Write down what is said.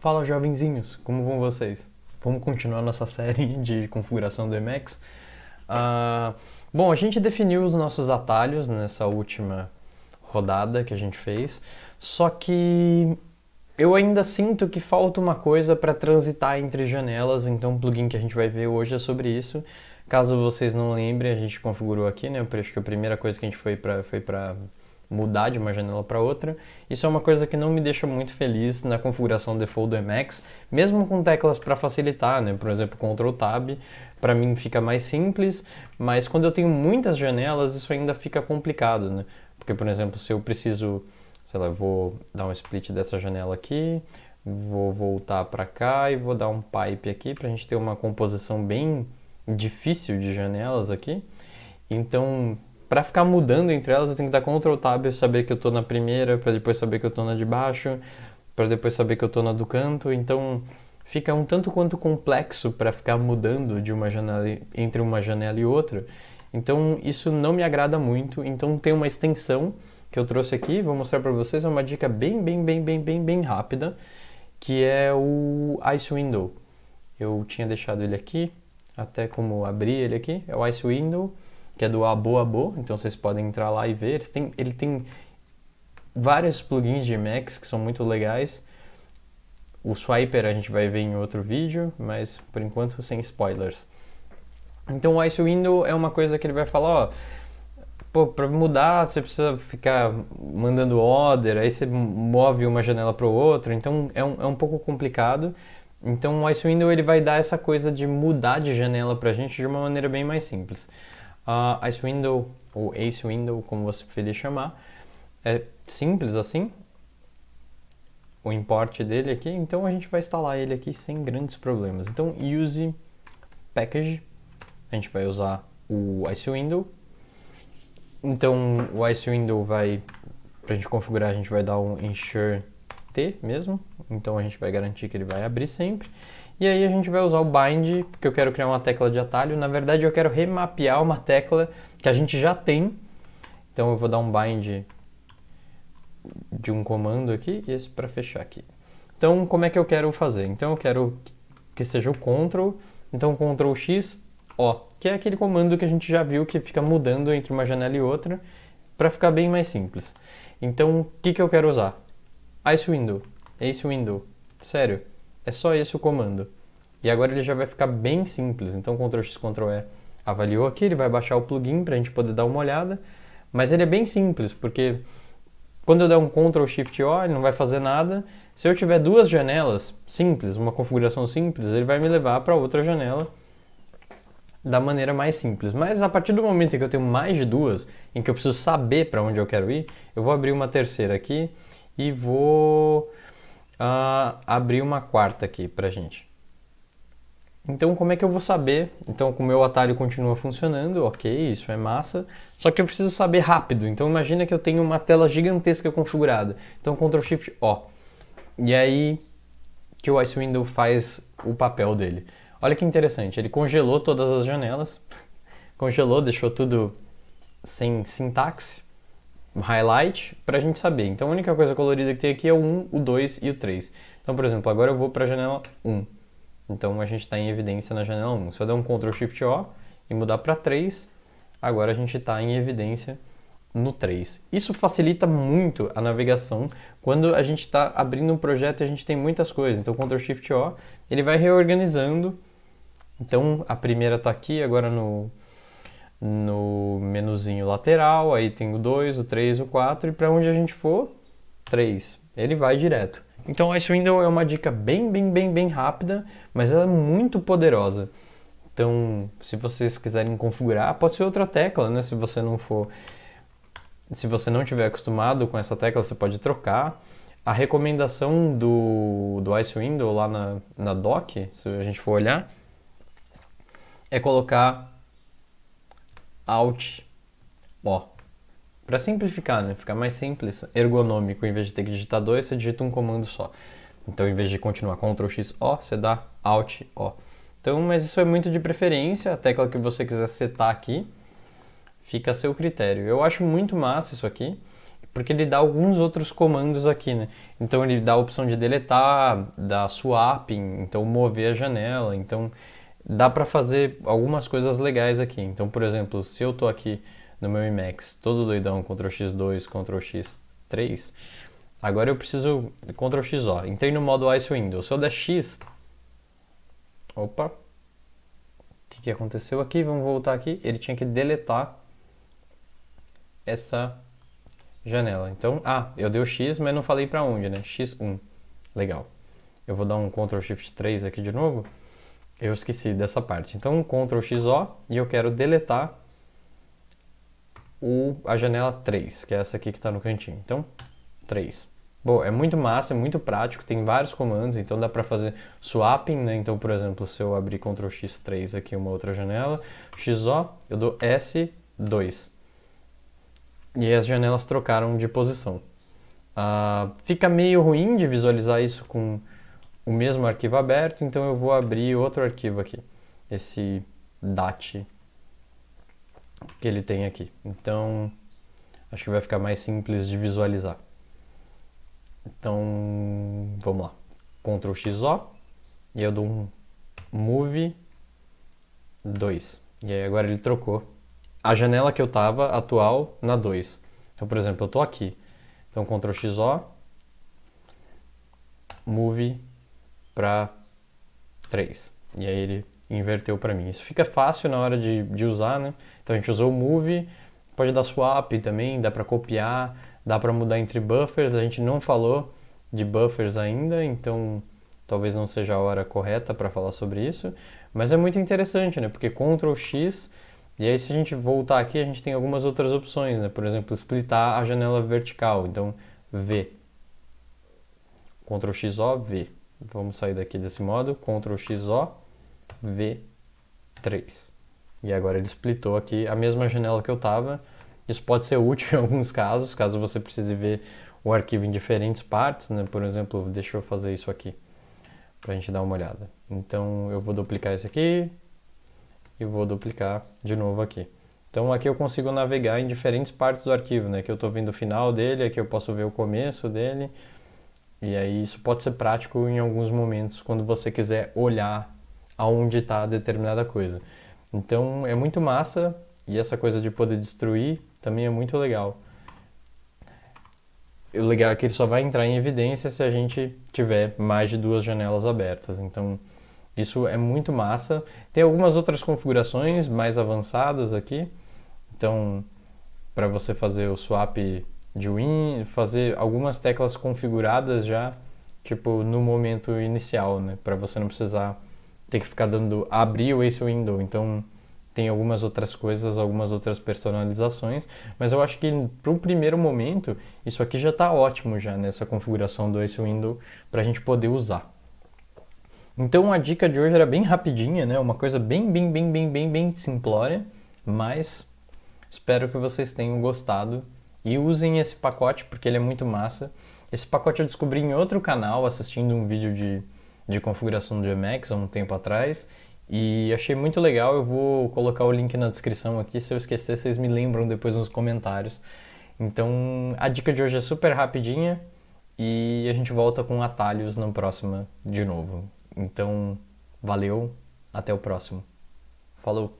Fala jovenzinhos, como vão vocês? Vamos continuar nossa série de configuração do Emacs. Uh, bom, a gente definiu os nossos atalhos nessa última rodada que a gente fez, só que eu ainda sinto que falta uma coisa para transitar entre janelas, então o plugin que a gente vai ver hoje é sobre isso. Caso vocês não lembrem, a gente configurou aqui, né? Acho que a primeira coisa que a gente foi para foi para mudar de uma janela para outra. Isso é uma coisa que não me deixa muito feliz na configuração default do Emacs, mesmo com teclas para facilitar, né? Por exemplo, Ctrl Tab, para mim fica mais simples, mas quando eu tenho muitas janelas, isso ainda fica complicado, né? Porque, por exemplo, se eu preciso, sei lá, eu vou dar um split dessa janela aqui, vou voltar para cá e vou dar um pipe aqui para a gente ter uma composição bem difícil de janelas aqui. Então, para ficar mudando entre elas, eu tenho que dar Ctrl Tab para saber que eu estou na primeira, para depois saber que eu estou na de baixo, para depois saber que eu estou na do canto. Então fica um tanto quanto complexo para ficar mudando de uma janela entre uma janela e outra. Então isso não me agrada muito. Então tem uma extensão que eu trouxe aqui, vou mostrar para vocês, é uma dica bem, bem, bem, bem, bem, bem rápida, que é o Ice Window. Eu tinha deixado ele aqui, até como abrir ele aqui, é o Ice Window que é do Abo Abo, então vocês podem entrar lá e ver. Ele tem, ele tem vários plugins de Emacs que são muito legais. O Swiper a gente vai ver em outro vídeo, mas por enquanto sem spoilers. Então o Ice Window é uma coisa que ele vai falar, ó, pô, para mudar você precisa ficar mandando order, aí você move uma janela para outra, então é um, é um pouco complicado. Então o Ice Window ele vai dar essa coisa de mudar de janela para a gente de uma maneira bem mais simples. A Ice Window, ou Ace Window, como você preferir chamar, é simples assim, o import dele aqui, então a gente vai instalar ele aqui sem grandes problemas. Então, use package, a gente vai usar o Ice Window. Então, o Ice Window vai, para a gente configurar, a gente vai dar um ensure T mesmo, então a gente vai garantir que ele vai abrir sempre. E aí a gente vai usar o bind, porque eu quero criar uma tecla de atalho. Na verdade, eu quero remapear uma tecla que a gente já tem. Então eu vou dar um bind de um comando aqui e esse para fechar aqui. Então, como é que eu quero fazer? Então eu quero que seja o control. Então control x, ó, que é aquele comando que a gente já viu que fica mudando entre uma janela e outra para ficar bem mais simples. Então, o que, que eu quero usar? Ice Window, Ace Window, sério. É só esse o comando. E agora ele já vai ficar bem simples. Então Ctrl X, Ctrl E avaliou aqui, ele vai baixar o plugin para a gente poder dar uma olhada. Mas ele é bem simples, porque quando eu der um Ctrl Shift O, ele não vai fazer nada. Se eu tiver duas janelas simples, uma configuração simples, ele vai me levar para outra janela da maneira mais simples. Mas a partir do momento em que eu tenho mais de duas, em que eu preciso saber para onde eu quero ir, eu vou abrir uma terceira aqui e vou uh, ah, abrir uma quarta aqui pra gente. Então, como é que eu vou saber? Então, o meu atalho continua funcionando, ok, isso é massa. Só que eu preciso saber rápido. Então, imagina que eu tenho uma tela gigantesca configurada. Então, Ctrl Shift O. E aí que o Ice Window faz o papel dele. Olha que interessante, ele congelou todas as janelas, congelou, deixou tudo sem sintaxe highlight para a gente saber. Então a única coisa colorida que tem aqui é o 1, o 2 e o 3. Então, por exemplo, agora eu vou para a janela 1. Então a gente está em evidência na janela 1. Se eu der um Ctrl Shift O e mudar para 3, agora a gente está em evidência no 3. Isso facilita muito a navegação quando a gente está abrindo um projeto e a gente tem muitas coisas. Então, Ctrl Shift O, ele vai reorganizando. Então, a primeira está aqui, agora no, no menuzinho lateral, aí tem o 2, o 3, o 4 e para onde a gente for, 3. Ele vai direto. Então Ice Window é uma dica bem, bem, bem, bem rápida, mas ela é muito poderosa. Então, se vocês quiserem configurar, pode ser outra tecla, né? Se você não for se você não tiver acostumado com essa tecla, você pode trocar. A recomendação do, do Ice Window lá na, na doc se a gente for olhar, é colocar Alt, O. Para simplificar, né? Ficar mais simples, ergonômico, em vez de ter que digitar dois, você digita um comando só. Então, em vez de continuar Ctrl X O, você dá Alt O. Então, mas isso é muito de preferência, a tecla que você quiser setar aqui fica a seu critério. Eu acho muito massa isso aqui, porque ele dá alguns outros comandos aqui, né? Então ele dá a opção de deletar, dá swap, então mover a janela, então dá para fazer algumas coisas legais aqui. Então, por exemplo, se eu estou aqui no meu Emacs todo doidão, Ctrl X2, Ctrl X3, agora eu preciso, Ctrl X, ó, entrei no modo Ice Window. Se eu der X, opa, o que, que aconteceu aqui? Vamos voltar aqui. Ele tinha que deletar essa janela. Então, ah, eu dei o X, mas não falei para onde, né? X1. Legal. Eu vou dar um Ctrl Shift 3 aqui de novo. Eu esqueci dessa parte. Então, Ctrl XO e eu quero deletar o, a janela 3, que é essa aqui que está no cantinho. Então, 3. Bom, é muito massa, é muito prático, tem vários comandos, então dá para fazer swapping, né? Então, por exemplo, se eu abrir Ctrl X3 aqui, uma outra janela, XO, eu dou S2. E as janelas trocaram de posição. Uh, fica meio ruim de visualizar isso com o mesmo arquivo aberto, então eu vou abrir outro arquivo aqui, esse date que ele tem aqui. Então, acho que vai ficar mais simples de visualizar. Então, vamos lá. Ctrl XO e eu dou um move 2. E aí agora ele trocou a janela que eu tava atual na 2. Então, por exemplo, eu tô aqui. Então, Ctrl XO move para 3. E aí ele inverteu para mim. Isso fica fácil na hora de, de usar, né? Então a gente usou o move, pode dar swap também, dá para copiar, dá para mudar entre buffers. A gente não falou de buffers ainda, então talvez não seja a hora correta para falar sobre isso, mas é muito interessante, né? Porque Ctrl X e aí se a gente voltar aqui, a gente tem algumas outras opções, né? Por exemplo, splitar a janela vertical, então V. Ctrl X O V. Vamos sair daqui desse modo, Ctrl o V3. E agora ele splitou aqui a mesma janela que eu estava. Isso pode ser útil em alguns casos, caso você precise ver o arquivo em diferentes partes, né? Por exemplo, deixa eu fazer isso aqui, para a gente dar uma olhada. Então eu vou duplicar esse aqui e vou duplicar de novo aqui. Então aqui eu consigo navegar em diferentes partes do arquivo, né? Aqui eu estou vendo o final dele, aqui eu posso ver o começo dele, e aí isso pode ser prático em alguns momentos quando você quiser olhar aonde está determinada coisa. Então é muito massa e essa coisa de poder destruir também é muito legal. O legal é que ele só vai entrar em evidência se a gente tiver mais de duas janelas abertas. Então isso é muito massa. Tem algumas outras configurações mais avançadas aqui. Então para você fazer o swap de Win, fazer algumas teclas configuradas já, tipo, no momento inicial, né? Para você não precisar ter que ficar dando abrir o Ace Window. Então, tem algumas outras coisas, algumas outras personalizações, mas eu acho que para o primeiro momento isso aqui já está ótimo já nessa né? configuração do Ace Window para a gente poder usar. Então a dica de hoje era bem rapidinha, né? Uma coisa bem, bem, bem, bem, bem, bem simplória, mas espero que vocês tenham gostado. E usem esse pacote porque ele é muito massa. Esse pacote eu descobri em outro canal assistindo um vídeo de, de configuração do Emacs há um tempo atrás e achei muito legal. Eu vou colocar o link na descrição aqui. Se eu esquecer, vocês me lembram depois nos comentários. Então a dica de hoje é super rapidinha e a gente volta com atalhos na próxima de novo. Então valeu, até o próximo. Falou!